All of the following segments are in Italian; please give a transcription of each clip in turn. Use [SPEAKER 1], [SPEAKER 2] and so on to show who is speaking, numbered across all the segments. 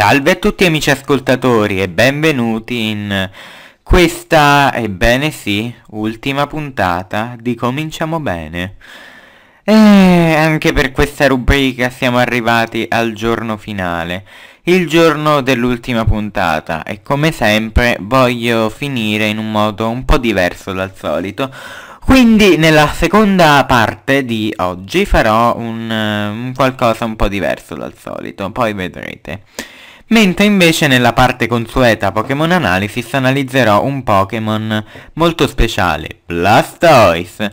[SPEAKER 1] Salve a tutti amici ascoltatori e benvenuti in questa, ebbene sì, ultima puntata di Cominciamo Bene. E anche per questa rubrica siamo arrivati al giorno finale, il giorno dell'ultima puntata e come sempre voglio finire in un modo un po' diverso dal solito. Quindi nella seconda parte di oggi farò un, un qualcosa un po' diverso dal solito, poi vedrete mentre invece nella parte consueta Pokémon Analysis analizzerò un Pokémon molto speciale, Blastoise.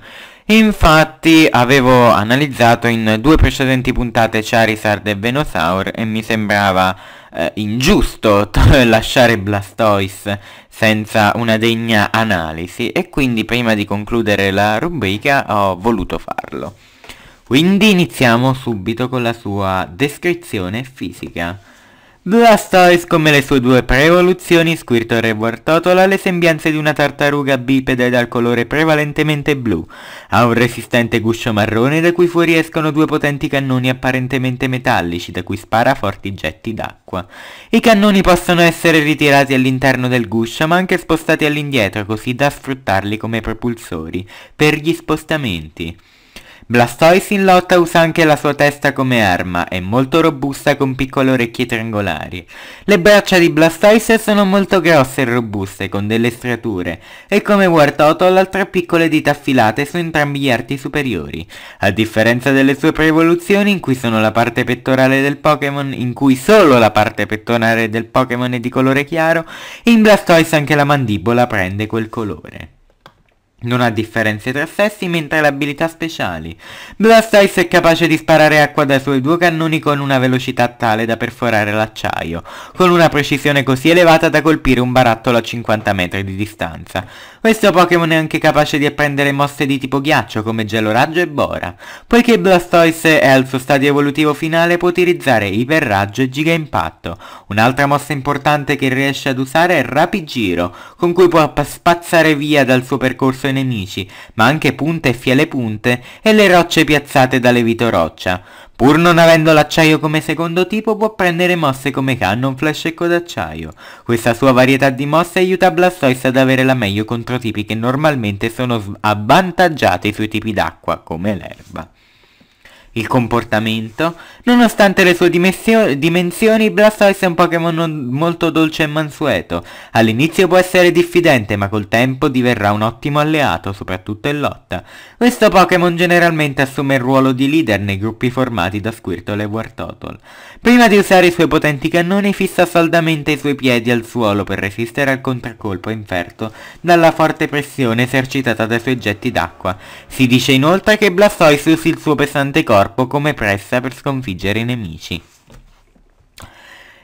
[SPEAKER 1] Infatti avevo analizzato in due precedenti puntate Charizard e Venosaur e mi sembrava eh, ingiusto lasciare Blastoise senza una degna analisi e quindi prima di concludere la rubrica ho voluto farlo. Quindi iniziamo subito con la sua descrizione fisica. Blastoise, come le sue due pre-evoluzioni, Squirtle e Wartotola, ha le sembianze di una tartaruga bipede dal colore prevalentemente blu. Ha un resistente guscio marrone da cui fuoriescono due potenti cannoni apparentemente metallici, da cui spara forti getti d'acqua. I cannoni possono essere ritirati all'interno del guscio, ma anche spostati all'indietro, così da sfruttarli come propulsori, per gli spostamenti. Blastoise in lotta usa anche la sua testa come arma, è molto robusta con piccole orecchie triangolari. Le braccia di Blastoise sono molto grosse e robuste, con delle strature, e come War Turtle ha tre piccole dita affilate su entrambi gli arti superiori, a differenza delle sue preevoluzioni in cui sono la parte pettorale del Pokémon, in cui solo la parte pettorale del Pokémon è di colore chiaro, in Blastoise anche la mandibola prende quel colore. Non ha differenze tra sessi mentre le abilità speciali. Blastoise è capace di sparare acqua dai suoi due cannoni con una velocità tale da perforare l'acciaio, con una precisione così elevata da colpire un barattolo a 50 metri di distanza. Questo Pokémon è anche capace di apprendere mosse di tipo ghiaccio come geloraggio e bora. Poiché Blastoise è al suo stadio evolutivo finale può utilizzare iperraggio e giga impatto. Un'altra mossa importante che riesce ad usare è Rapigiro, con cui può spazzare via dal suo percorso addosso ai nemici, ma anche punte e fiele punte e le rocce piazzate da levito roccia. Pur non avendo l'acciaio come secondo tipo, può prendere mosse come cannon, flash e codacciaio. Questa sua varietà di mosse aiuta Blastoise ad avere la meglio contro tipi che normalmente sono avvantaggiati sui tipi d'acqua, come l'erba il comportamento. Nonostante le sue dimensioni, Blastoise è un Pokémon molto dolce e mansueto. All'inizio può essere diffidente, ma col tempo diverrà un ottimo alleato, soprattutto in lotta. Questo Pokémon generalmente assume il ruolo di leader nei gruppi formati da Squirtle e Wartottle. Prima di usare i suoi potenti cannoni, fissa saldamente i suoi piedi al suolo per resistere al contraccolpo inferto dalla forte pressione esercitata dai suoi getti d'acqua. Si dice inoltre che Blastoise usi il suo pesante corpo corpo come pressa per sconfiggere i nemici.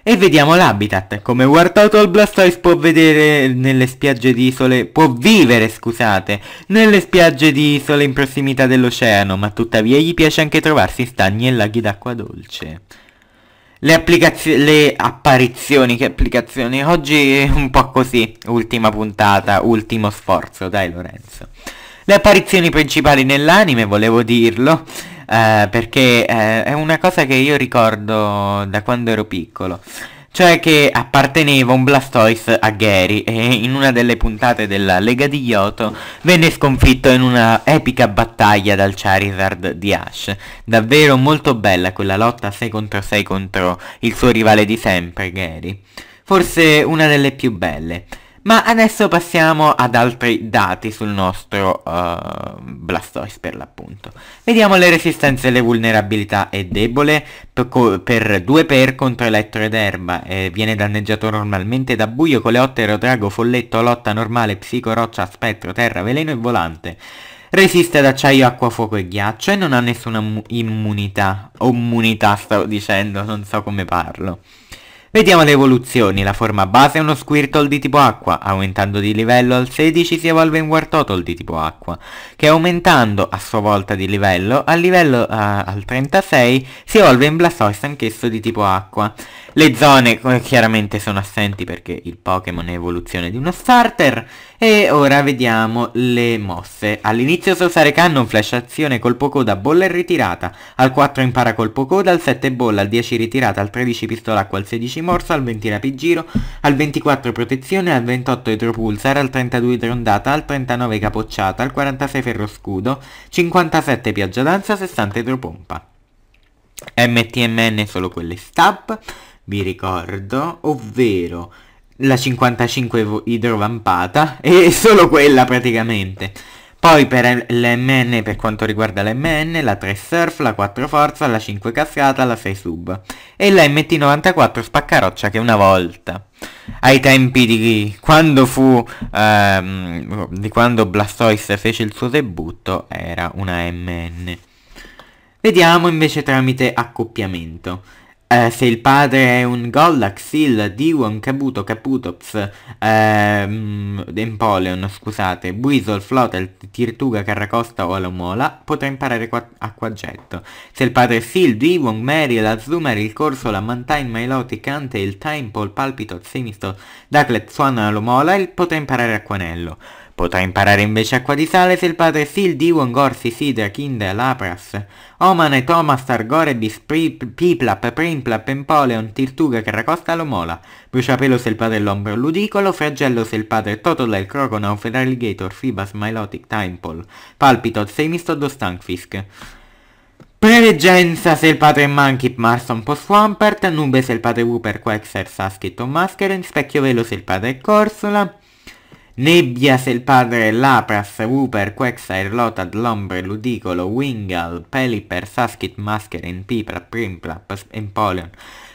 [SPEAKER 1] E vediamo l'habitat, come War Total Blastoise può vedere nelle spiagge di isole, può vivere, scusate, nelle spiagge di isole in prossimità dell'oceano, ma tuttavia gli piace anche trovarsi stagni e laghi d'acqua dolce. Le, applicazioni, le apparizioni, che applicazioni, oggi è un po' così, ultima puntata, ultimo sforzo, dai Lorenzo. Le apparizioni principali nell'anime, volevo dirlo, eh, perché eh, è una cosa che io ricordo da quando ero piccolo. Cioè che apparteneva un Blastoise a Gary e in una delle puntate della Lega di Yoto venne sconfitto in una epica battaglia dal Charizard di Ash. Davvero molto bella quella lotta 6 contro 6 contro il suo rivale di sempre, Gary. Forse una delle più belle. Ma adesso passiamo ad altri dati sul nostro uh, Blastoise per l'appunto. Vediamo le resistenze e le vulnerabilità è debole per, per 2 per contro elettro ed erba e viene danneggiato normalmente da buio, coleottero, drago, folletto, lotta normale, psico, roccia, spettro, terra, veleno e volante. Resiste ad acciaio, acqua, fuoco e ghiaccio e non ha nessuna immunità. O immunità stavo dicendo, non so come parlo. Vediamo le evoluzioni, la forma base è uno Squirtle di tipo acqua, aumentando di livello al 16 si evolve in Wartottle di tipo acqua, che aumentando a sua volta di livello, al livello uh, al 36 si evolve in Blastoise anch'esso di tipo acqua. Le zone eh, chiaramente sono assenti perché il Pokémon è evoluzione di uno starter. E ora vediamo le mosse. All'inizio so usare Cannon, Flash Azione, Colpo Coda, Bolla e Ritirata. Al 4 impara Colpo Coda, al 7 Bolla, al 10 Ritirata, al 13 Pistola Acqua, al 16 Morso, al 20 Rapigiro, al 24 Protezione, al 28 Idropulsar, al 32 Idrondata, al 39 Capocciata, al 46 ferro scudo, 57 Pioggia Danza, 60 Idropompa. MTMN solo quelle stab vi ricordo, ovvero la 55 idrovampata e solo quella praticamente. Poi per l'MN, per quanto riguarda l'MN, la 3 Surf, la 4 Forza, la 5 Cascata, la 6 Sub e la MT94 Spaccaroccia che una volta, ai tempi di quando fu, ehm, di quando Blastoise fece il suo debutto, era una MN. Vediamo invece tramite accoppiamento eh, se il padre è un Gollax, il Diwon, Kabuto, Kaputops, ehm, Empoleon, scusate, Buisol, Flotel, Tirtuga, Carracosta o Alomola, potrà imparare qua Acquagetto. Se il padre è Sil, Diwon, Meryl, Azumar, il La Mantine, Mailotic, Ante, il Timepole, Palpito, Sinisto, Daclet, Suona, Alomola, potrà imparare Acquanello. Potrà imparare invece acqua di sale se il padre Sil, Diwon, Gorsi, Sidra, kinde Lapras, Oman e Thomas, bis Piplap, Primplap, Empoleon, Tirtuga, Caracosta, Lomola, Bruciapelo se il padre Lombro, Ludicolo, Fragello se il padre Totola il Croconaw, Federalligator, Fibas, Milotic, Timepole, Palpitot, Semistod o Stankfisk. Preveggenza se il padre Mankip, Marston po' Swampert, Nube se il padre Wooper, Quexer Saskit o Mascheren, Specchio Velo se il padre Corsola, Nebbia se il padre, Lapras, Wooper, Quexair, Lotad, Lombre, Ludicolo, Wingal, Peliper, Saskit, Mascherin, Pipra, Primplap, Empoleon,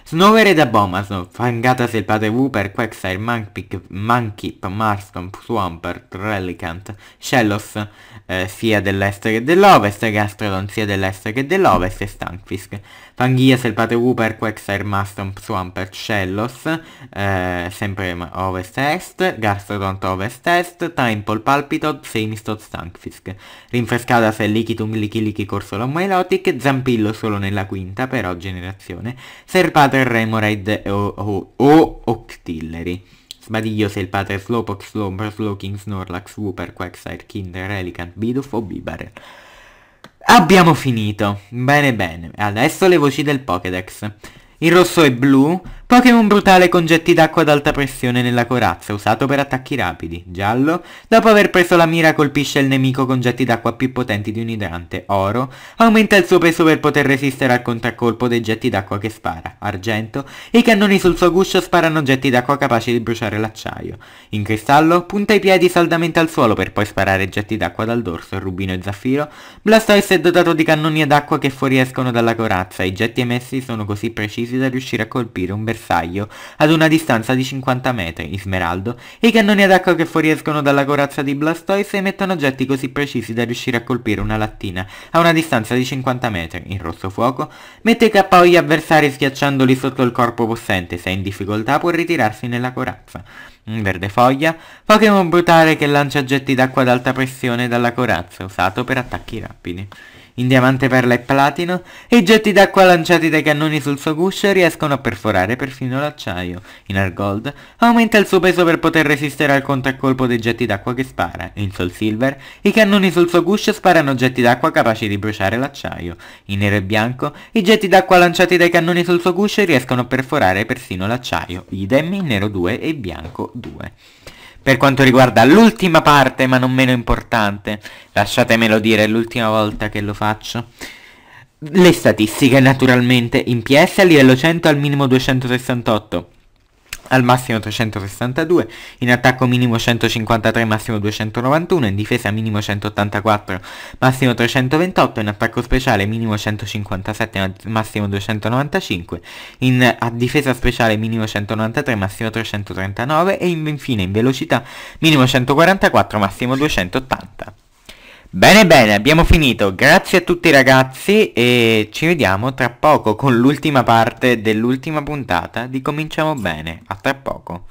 [SPEAKER 1] Snover da Abomasnow, Fangata Selpate Wooper, Quagsire, Mankip, Mankip, Marston, Swampert, Relicant, Shellos eh, sia dell'est che dell'ovest, Gastrodon sia dell'est che dell'ovest e Stankfisk. Fanghia, Selpate Wooper, Quagsire, Marston, Swampert, Shellos, eh, sempre ovest-est, Gastrodon ovest-est, Timepole, Palpitod, Semistot, Stankfisk. Rinfrescata se Lichitum, Lichilichi, Corsolon, Milotic, Zampillo solo nella quinta, però generazione, Serpate il Remoraid o, o, o Octillery. Sbadiglio se il padre Slowpoke, Slowbro, Slowking, Snorlax, Wooper, Quagsire, Kinder, Relicant, Bidoof o Bibarel. Abbiamo finito. Bene bene. Adesso le voci del Pokédex. In rosso e blu Pokémon brutale con getti d'acqua ad alta pressione nella corazza, usato per attacchi rapidi. Giallo. Dopo aver preso la mira colpisce il nemico con getti d'acqua più potenti di un idrante. Oro. Aumenta il suo peso per poter resistere al contraccolpo dei getti d'acqua che spara. Argento. I cannoni sul suo guscio sparano getti d'acqua capaci di bruciare l'acciaio. In cristallo punta i piedi saldamente al suolo per poi sparare getti d'acqua dal dorso. Rubino e zaffiro. Blastoise è dotato di cannoni ad acqua che fuoriescono dalla corazza. I getti emessi sono così precisi da riuscire a colpire un bersaglio bersaglio, ad una distanza di 50 metri, in smeraldo, i cannoni ad acqua che fuoriescono dalla corazza di Blastoise emettono oggetti così precisi da riuscire a colpire una lattina a una distanza di 50 metri, in rosso fuoco, mette KO gli avversari schiacciandoli sotto il corpo possente, se è in difficoltà può ritirarsi nella corazza. In verde foglia, Pokémon brutale che lancia getti d'acqua ad alta pressione dalla corazza, usato per attacchi rapidi in diamante, perla e platino, e i getti d'acqua lanciati dai cannoni sul suo guscio riescono a perforare perfino l'acciaio. In Argold aumenta il suo peso per poter resistere al contraccolpo dei getti d'acqua che spara. In Soul Silver i cannoni sul suo guscio sparano getti d'acqua capaci di bruciare l'acciaio. In Nero e Bianco i getti d'acqua lanciati dai cannoni sul suo guscio riescono a perforare persino l'acciaio. Idem in Nero 2 e Bianco 2 per quanto riguarda l'ultima parte, ma non meno importante, lasciatemelo dire, è l'ultima volta che lo faccio. Le statistiche naturalmente in PS a livello 100 al minimo 268, al massimo 362, in attacco minimo 153, massimo 291, in difesa minimo 184, massimo 328, in attacco speciale minimo 157, massimo 295, in a difesa speciale minimo 193, massimo 339 e infine in velocità minimo 144, massimo 280. Bene bene, abbiamo finito. Grazie a tutti ragazzi e ci vediamo tra poco con l'ultima parte dell'ultima puntata di Cominciamo Bene. A tra poco.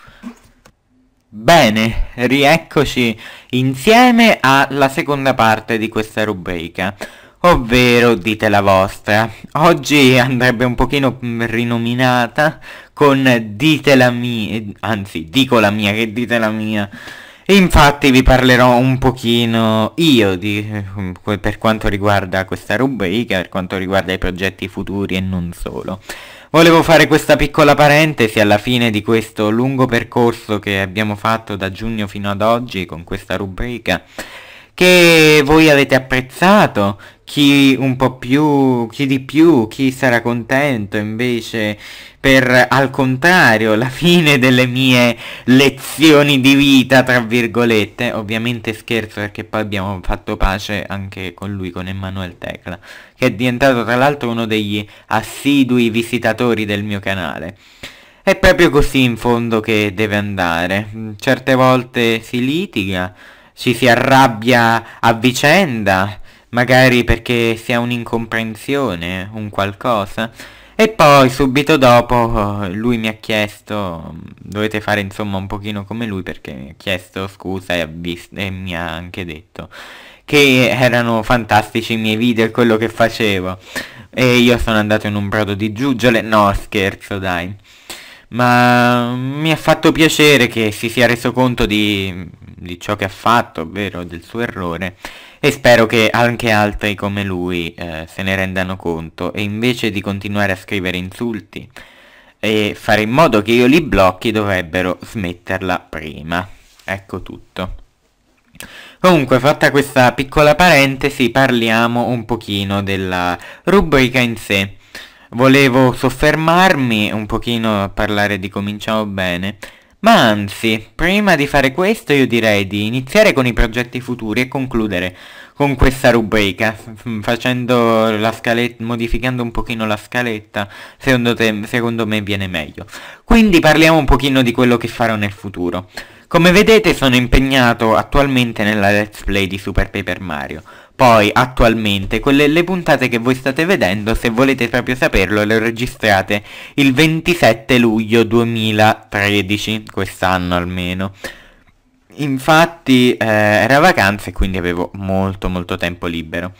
[SPEAKER 1] Bene, rieccoci insieme alla seconda parte di questa rubrica, ovvero dite la vostra. Oggi andrebbe un pochino rinominata con dite la mia, anzi dico la mia che dite la mia infatti vi parlerò un pochino io di, eh, per quanto riguarda questa rubrica, per quanto riguarda i progetti futuri e non solo. Volevo fare questa piccola parentesi alla fine di questo lungo percorso che abbiamo fatto da giugno fino ad oggi con questa rubrica che voi avete apprezzato, chi un po' più, chi di più, chi sarà contento invece per al contrario la fine delle mie lezioni di vita, tra virgolette, ovviamente scherzo perché poi abbiamo fatto pace anche con lui, con Emanuele Tecla, che è diventato tra l'altro uno degli assidui visitatori del mio canale. È proprio così in fondo che deve andare, certe volte si litiga, ci si arrabbia a vicenda, magari perché sia un'incomprensione, un qualcosa. E poi subito dopo lui mi ha chiesto, dovete fare insomma un pochino come lui perché mi ha chiesto scusa e, visto, e mi ha anche detto che erano fantastici i miei video e quello che facevo. E io sono andato in un brodo di giuggiole, no scherzo dai ma mi ha fatto piacere che si sia reso conto di, di ciò che ha fatto, ovvero del suo errore, e spero che anche altri come lui eh, se ne rendano conto e invece di continuare a scrivere insulti e fare in modo che io li blocchi dovrebbero smetterla prima. Ecco tutto. Comunque, fatta questa piccola parentesi, parliamo un pochino della rubrica in sé volevo soffermarmi un pochino a parlare di Cominciamo Bene, ma anzi, prima di fare questo io direi di iniziare con i progetti futuri e concludere con questa rubrica, facendo la scaletta, modificando un pochino la scaletta, secondo, te, secondo me viene meglio. Quindi parliamo un pochino di quello che farò nel futuro. Come vedete sono impegnato attualmente nella let's play di Super Paper Mario, poi attualmente quelle, le puntate che voi state vedendo, se volete proprio saperlo, le ho registrate il 27 luglio 2013, quest'anno almeno. Infatti eh, era vacanza e quindi avevo molto molto tempo libero.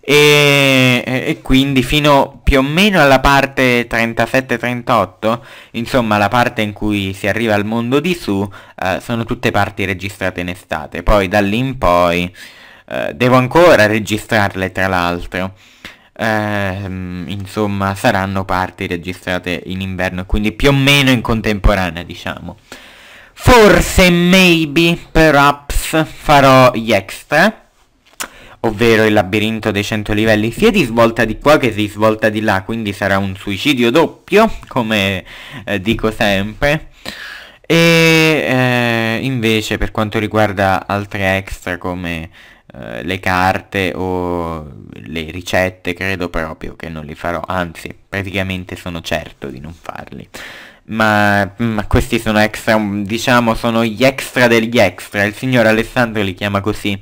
[SPEAKER 1] E, e, quindi fino più o meno alla parte 37-38, insomma la parte in cui si arriva al mondo di su, eh, sono tutte parti registrate in estate. Poi da lì in poi eh, devo ancora registrarle tra l'altro. Eh, insomma, saranno parti registrate in inverno, quindi più o meno in contemporanea, diciamo. Forse, maybe, perhaps, farò gli extra ovvero il labirinto dei 100 livelli, sia di svolta di qua che di svolta di là, quindi sarà un suicidio doppio, come eh, dico sempre. E eh, invece per quanto riguarda altre extra come eh, le carte o le ricette, credo proprio che non li farò, anzi praticamente sono certo di non farli. Ma, ma, questi sono extra, diciamo sono gli extra degli extra, il signor Alessandro li chiama così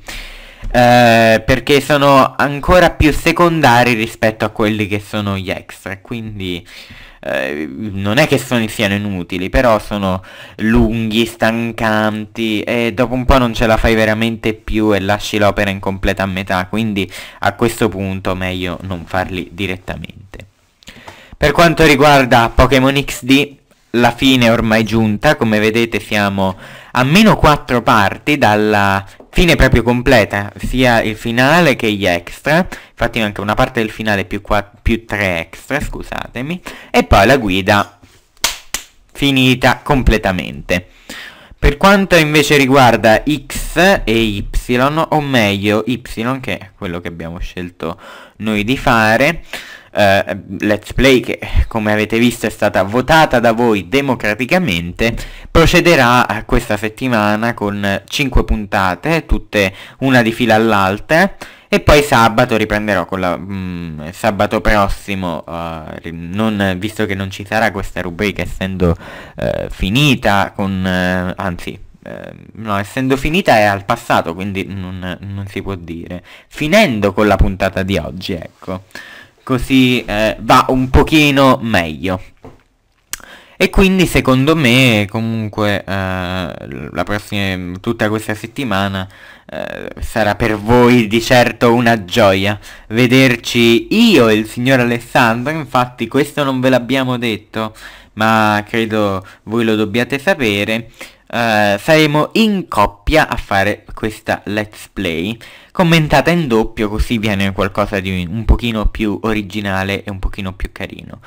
[SPEAKER 1] eh, perché sono ancora più secondari rispetto a quelli che sono gli extra, quindi eh, non è che sono, siano inutili, però sono lunghi, stancanti e dopo un po' non ce la fai veramente più e lasci l'opera incompleta a metà, quindi a questo punto meglio non farli direttamente. Per quanto riguarda Pokémon XD, la fine è ormai giunta, come vedete siamo a meno 4 parti dalla fine proprio completa, sia il finale che gli extra, infatti anche una parte del finale più, 4, più 3 extra, scusatemi, e poi la guida finita completamente. Per quanto invece riguarda X e Y, o meglio Y che è quello che abbiamo scelto noi di fare, eh, Let's Play che come avete visto è stata votata da voi democraticamente procederà eh, questa settimana con 5 puntate tutte una di fila all'altra e poi sabato riprenderò con la... Mh, mm, sabato prossimo, uh, non, visto che non ci sarà questa rubrica essendo uh, finita con... Uh, anzi, no, essendo finita è al passato, quindi non, non si può dire. Finendo con la puntata di oggi, ecco così eh, va un pochino meglio. E quindi secondo me comunque eh, prossima, tutta questa settimana eh, sarà per voi di certo una gioia vederci io e il signor Alessandro, infatti questo non ve l'abbiamo detto, ma credo voi lo dobbiate sapere. Uh, saremo in coppia a fare questa let's play commentata in doppio così viene qualcosa di un pochino più originale e un pochino più carino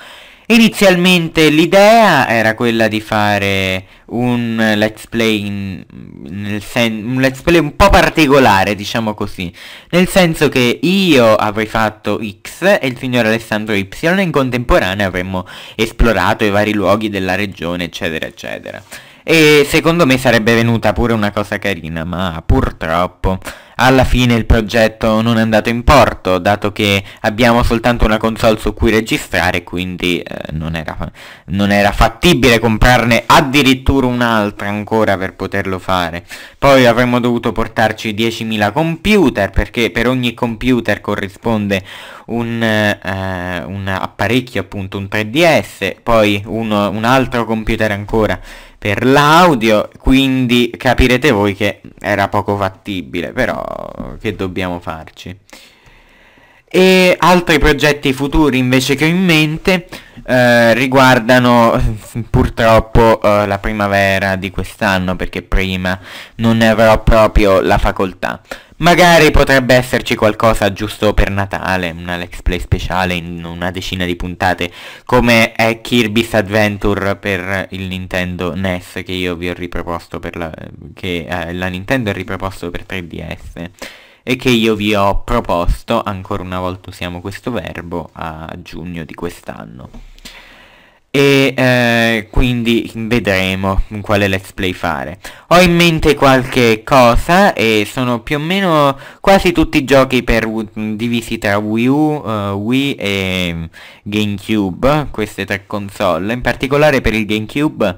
[SPEAKER 1] inizialmente l'idea era quella di fare un let's play in, nel sen- un let's play un po' particolare diciamo così nel senso che io avrei fatto X e il signor Alessandro Y e in contemporanea avremmo esplorato i vari luoghi della regione eccetera eccetera e secondo me sarebbe venuta pure una cosa carina, ma purtroppo alla fine il progetto non è andato in porto, dato che abbiamo soltanto una console su cui registrare, quindi eh, non, era non, era, fattibile comprarne addirittura un'altra ancora per poterlo fare. Poi avremmo dovuto portarci 10.000 computer, perché per ogni computer corrisponde un, eh, un apparecchio, appunto un 3DS, poi uno, un altro computer ancora per l'audio, quindi capirete voi che era poco fattibile, però che dobbiamo farci. E altri progetti futuri invece che ho in mente eh, riguardano purtroppo eh, la primavera di quest'anno perché prima non ne avrò proprio la facoltà. Magari potrebbe esserci qualcosa giusto per Natale, una Let's Play speciale in una decina di puntate, come è Kirby's Adventure per il Nintendo NES che io vi ho riproposto per la... che eh, la Nintendo ha riproposto per 3DS e che io vi ho proposto, ancora una volta usiamo questo verbo, a giugno di quest'anno e eh, quindi vedremo quale let's play fare ho in mente qualche cosa e sono più o meno quasi tutti i giochi per, divisi tra Wii U, uh, Wii e mm, Gamecube queste tre console in particolare per il Gamecube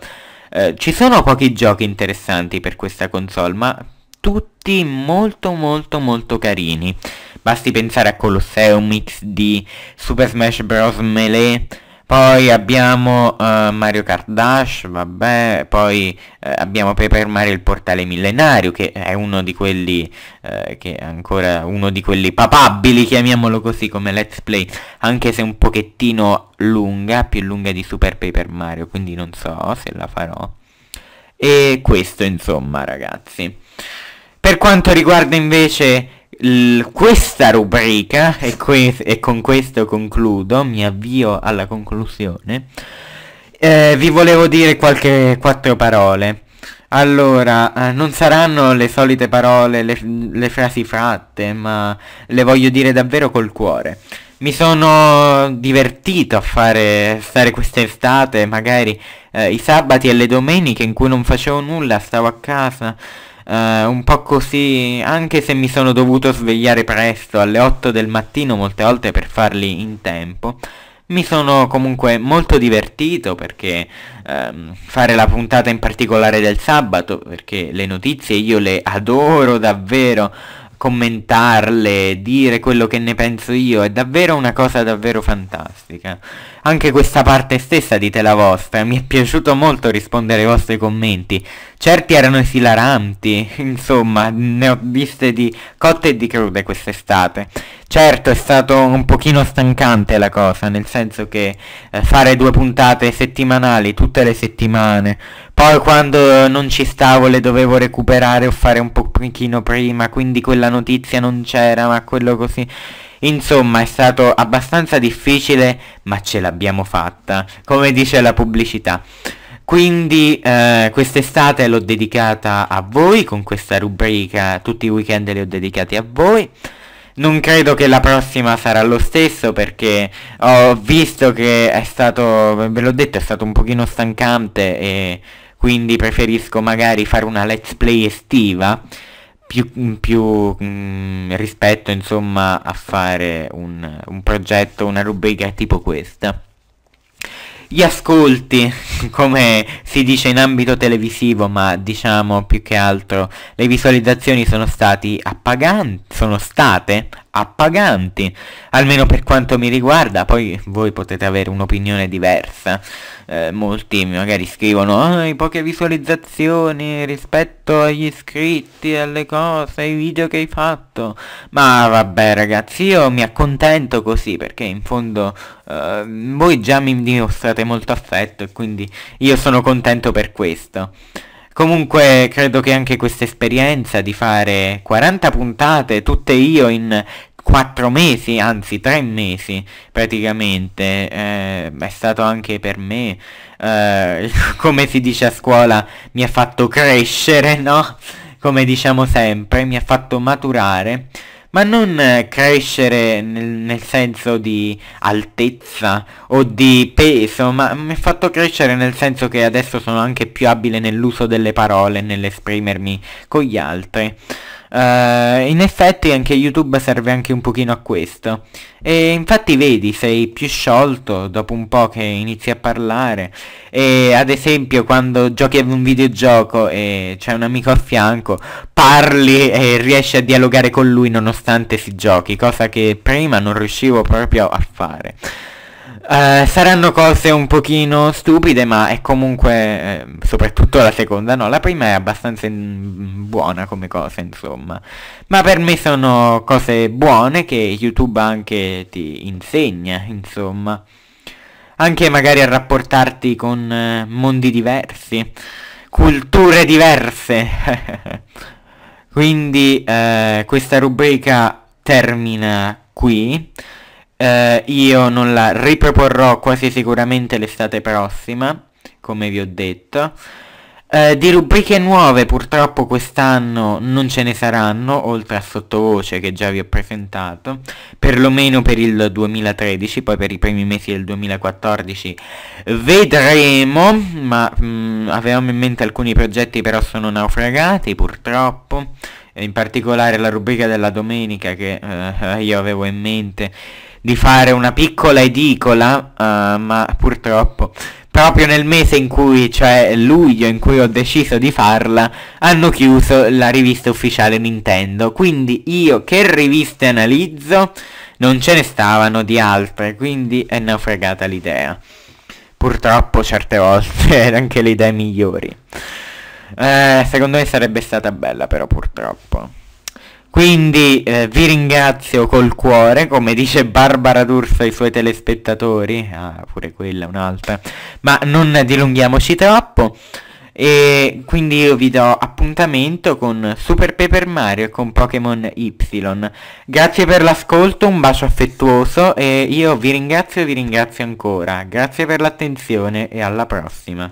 [SPEAKER 1] eh, ci sono pochi giochi interessanti per questa console ma tutti molto molto molto carini basti pensare a Colosseum XD Super Smash Bros. Melee poi abbiamo uh, Mario Kart vabbè, poi eh, abbiamo Paper Mario il portale millenario, che è uno di quelli, eh, che è ancora uno di quelli papabili, chiamiamolo così, come let's play, anche se un pochettino lunga, più lunga di Super Paper Mario, quindi non so se la farò. E questo insomma ragazzi. Per quanto riguarda invece l questa rubrica, e, que e, con questo concludo, mi avvio alla conclusione, eh, vi volevo dire qualche quattro parole. Allora, eh, non saranno le solite parole, le, le frasi fatte, ma le voglio dire davvero col cuore. Mi sono divertito a fare stare quest'estate, magari eh, i sabati e le domeniche in cui non facevo nulla, stavo a casa eh, un po' così, anche se mi sono dovuto svegliare presto alle 8 del mattino molte volte per farli in tempo, mi sono comunque molto divertito perché ehm, fare la puntata in particolare del sabato, perché le notizie io le adoro davvero, commentarle, dire quello che ne penso io, è davvero una cosa davvero fantastica. Anche questa parte stessa di Tela vostra, mi è piaciuto molto rispondere ai vostri commenti. Certi erano esilaranti, insomma, ne ho viste di cotte e di crude quest'estate. Certo è stato un pochino stancante la cosa, nel senso che eh, fare due puntate settimanali tutte le settimane, poi quando non ci stavo le dovevo recuperare o fare un pochino prima, quindi quella notizia non c'era, ma quello così... Insomma è stato abbastanza difficile, ma ce l'abbiamo fatta, come dice la pubblicità. Quindi eh, quest'estate l'ho dedicata a voi, con questa rubrica tutti i weekend li ho dedicati a voi. Non credo che la prossima sarà lo stesso perché ho visto che è stato, ve l'ho detto, è stato un pochino stancante e quindi preferisco magari fare una let's play estiva più, più mh, mm, rispetto insomma a fare un, un progetto, una rubrica tipo questa gli ascolti, come si dice in ambito televisivo, ma diciamo più che altro le visualizzazioni sono, stati appaganti, sono state appaganti, almeno per quanto mi riguarda, poi voi potete avere un'opinione diversa. Eh, molti magari scrivono oh, poche visualizzazioni rispetto agli iscritti, alle cose, ai video che hai fatto. Ma vabbè ragazzi, io mi accontento così perché in fondo eh, voi già mi dimostrate molto affetto e quindi io sono contento per questo. Comunque credo che anche questa esperienza di fare 40 puntate, tutte io in 4 mesi, anzi 3 mesi praticamente, eh, è stato anche per me, eh, come si dice a scuola, mi ha fatto crescere, no? Come diciamo sempre, mi ha fatto maturare ma non eh, crescere nel, nel, senso di altezza o di peso, ma mi ha fatto crescere nel senso che adesso sono anche più abile nell'uso delle parole, nell'esprimermi con gli altri. Uh, in effetti anche YouTube serve anche un pochino a questo. E infatti vedi, sei più sciolto dopo un po' che inizi a parlare. E ad esempio quando giochi ad un videogioco e c'è un amico a fianco, parli e riesci a dialogare con lui nonostante si giochi, cosa che prima non riuscivo proprio a fare. Eh, saranno cose un pochino stupide, ma è comunque, eh, soprattutto la seconda, no? La prima è abbastanza buona come cosa, insomma. Ma per me sono cose buone che YouTube anche ti insegna, insomma. Anche magari a rapportarti con eh, mondi diversi, culture diverse. Quindi eh, questa rubrica termina qui eh, io non la riproporrò quasi sicuramente l'estate prossima, come vi ho detto. Eh, di rubriche nuove purtroppo quest'anno non ce ne saranno, oltre a sottovoce che già vi ho presentato, perlomeno per il 2013, poi per i primi mesi del 2014 vedremo, ma mh, mm, avevamo in mente alcuni progetti però sono naufragati purtroppo, in particolare la rubrica della domenica che eh, io avevo in mente di fare una piccola edicola, uh, ma purtroppo proprio nel mese in cui, cioè luglio in cui ho deciso di farla, hanno chiuso la rivista ufficiale Nintendo. Quindi io che riviste analizzo, non ce ne stavano di altre, quindi è naufragata l'idea. Purtroppo certe volte anche le idee migliori. Eh, secondo me sarebbe stata bella però purtroppo. Quindi eh, vi ringrazio col cuore, come dice Barbara D'Urso ai suoi telespettatori, ah, pure quella un'altra, ma non dilunghiamoci troppo. E quindi io vi do appuntamento con Super Paper Mario e con Pokémon Y. Grazie per l'ascolto, un bacio affettuoso e io vi ringrazio e vi ringrazio ancora. Grazie per l'attenzione e alla prossima.